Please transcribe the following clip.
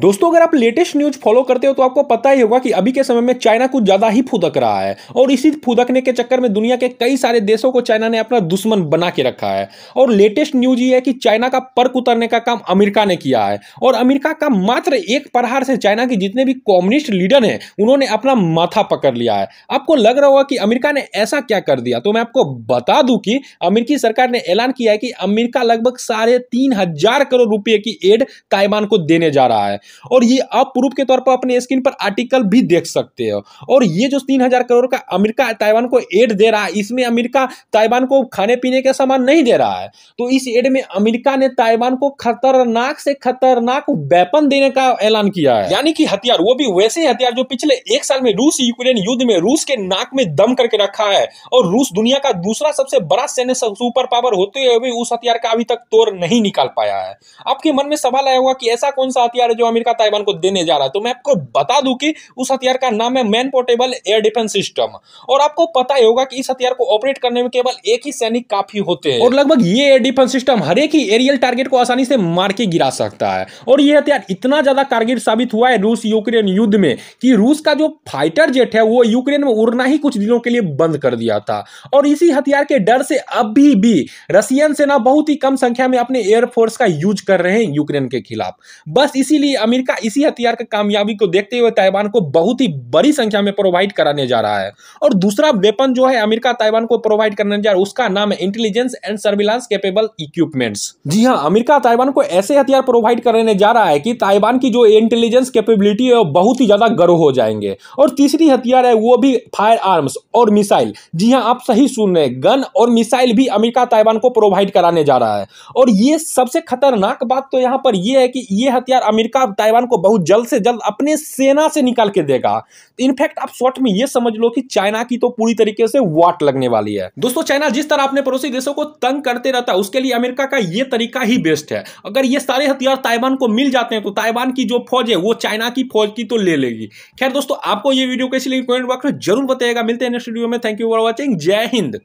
दोस्तों अगर आप लेटेस्ट न्यूज फॉलो करते हो तो आपको पता ही होगा कि अभी के समय में चाइना कुछ ज्यादा ही फुदक रहा है और इसी फुदकने के चक्कर में दुनिया के कई सारे देशों को चाइना ने अपना दुश्मन बना के रखा है और लेटेस्ट न्यूज ये है कि चाइना का पर्क उतरने का काम अमेरिका ने किया है और अमेरिका का मात्र एक प्रहार से चाइना के जितने भी कम्युनिस्ट लीडर हैं उन्होंने अपना माथा पकड़ लिया है आपको लग रहा होगा कि अमेरिका ने ऐसा क्या कर दिया तो मैं आपको बता दूं कि अमेरिकी सरकार ने ऐलान किया है कि अमेरिका लगभग साढ़े तीन हजार करोड़ रुपये की एड ताइवान को देने जा रहा है और ये आप प्रूफ के तौर पर अपने स्क्रीन पर आर्टिकल भी देख सकते हो और ये जो तीन हजार करोड़ का अमेरिका ताइवान को एड दे रहा है इसमें अमेरिका ताइवान को खाने पीने का सामान नहीं दे रहा है तो इस एड में अमेरिका ने ताइवान को खतरनाक से खतरनाक वेपन देने का ऐलान किया है यानी कि हथियार वो भी वैसे हथियार जो पिछले एक साल में रूस यूक्रेन युद्ध में रूस के नाक में दम करके रखा है और रूस दुनिया का दूसरा सबसे बड़ा सैन्य सुपर पावर होते हुए भी उस हथियार का अभी तक तोड़ नहीं निकाल पाया है आपके मन में सवाल आया होगा कि ऐसा कौन सा हथियार है जो अमेरिका ताइवान को देने जा रहा है तो मैं आपको बता दूं कि उस हथियार का नाम है man portable air defence system और आपको पता ही होगा कि इस हथियार को ऑपरेट करने में केवल एक ही सैनिक काफी होते हैं और लगभग ये एयर डिफेंस सिस्टम हर एक ही एरियल टारगेट को आसानी से मार के गिरा सकता है और ये हथियार इतना ज्यादा कारगर साबित हुआ है रूस यूक्रेन युद्ध में कि रूस का जो फाइटर जेट है वो यूक्रेन में उड़ना ही कुछ दिनों के लिए बंद कर दिया था और इसी हथियार के डर से अभी भी रशियन सेना बहुत ही कम संख्या में अपने एयरफोर्स का यूज कर रहे हैं यूक्रेन के खिलाफ बस इसीलिए अमेरिका इसी हथियार की कामयाबी को देखते हुए ताइवान को बहुत ही बड़ी संख्या में प्रोवाइड कराने जा रहा है और दूसरा वेपन जो है अमेरिका ताइवान को प्रोवाइड करने जा रहा है उसका नाम है intelligence and surveillance capable equipments जी हाँ अमेरिका ताइवान को ऐसे हथियार प्रोवाइड करने जा रहा है कि ताइवान की जो इंटेलिजेंस केपेबिलिटी है वो बहुत ही ज्यादा गर्व हो जाएंगे और तीसरी हथियार है वो भी फायर आर्म्स और मिसाइल जी हाँ आप सही सुन रहे गन और मिसाइल भी अमेरिका ताइवान को प्रोवाइड कराने जा रहा है और ये सबसे खतरनाक बात तो यहाँ पर यह है कि ये हथियार अमेरिका अब ताइवान को बहुत जल्द से जल्द अपने सेना से निकाल के देगा इनफैक्ट तो आप शॉर्ट में ये समझ लो कि चाइना की तो पूरी तरीके से वाट लगने वाली है दोस्तों चाइना जिस तरह अपने पड़ोसी देशों को तंग करते रहता है उसके लिए अमेरिका का ये तरीका ही बेस्ट है अगर ये सारे हथियार ताइवान को मिल जाते हैं तो ताइवान की जो फौज है वो चाइना की फौज की तो ले लेगी खैर दोस्तों आपको ये वीडियो कैसी लगी कमेंट बॉक्स में जरूर बताएगा मिलते हैं नेक्स्ट वीडियो में थैंक यू फॉर वॉचिंग जय हिंद